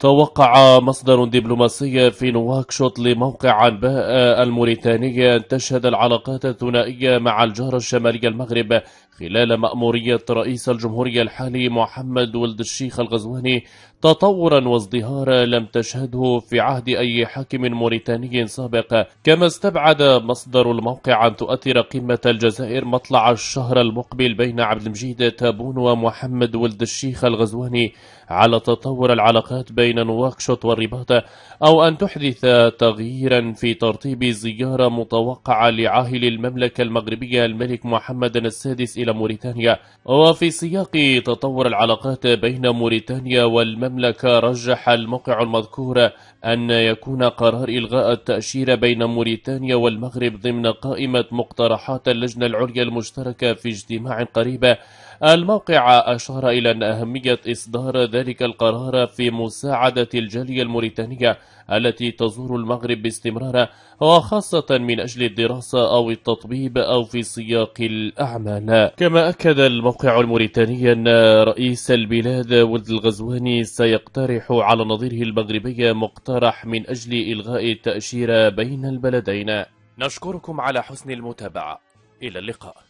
توقع مصدر دبلوماسي في نواكشوط لموقع أنباء الموريتانية أن تشهد العلاقات الثنائية مع الجارة الشمالية المغرب خلال مأمورية رئيس الجمهورية الحالي محمد ولد الشيخ الغزواني تطورا وازدهارا لم تشهده في عهد أي حاكم موريتاني سابق كما استبعد مصدر الموقع أن تؤثر قمة الجزائر مطلع الشهر المقبل بين عبد المجيد تابون ومحمد ولد الشيخ الغزواني على تطور العلاقات بين بين نواكشوط والرباط أو أن تحدث تغييرا في ترتيب زيارة متوقعة لعاهل المملكة المغربية الملك محمد السادس إلى موريتانيا وفي سياق تطور العلاقات بين موريتانيا والمملكة رجح الموقع المذكور أن يكون قرار إلغاء التأشيرة بين موريتانيا والمغرب ضمن قائمة مقترحات اللجنة العليا المشتركة في اجتماع قريب الموقع أشار إلى أن أهمية إصدار ذلك القرار في مساعدة الجالية الموريتانية التي تزور المغرب باستمرار وخاصة من أجل الدراسة أو التطبيب أو في سياق الأعمال كما أكد الموقع الموريتاني أن رئيس البلاد ولد الغزواني سيقترح على نظيره المغربي مقترح من أجل إلغاء التأشيرة بين البلدين نشكركم على حسن المتابعة إلى اللقاء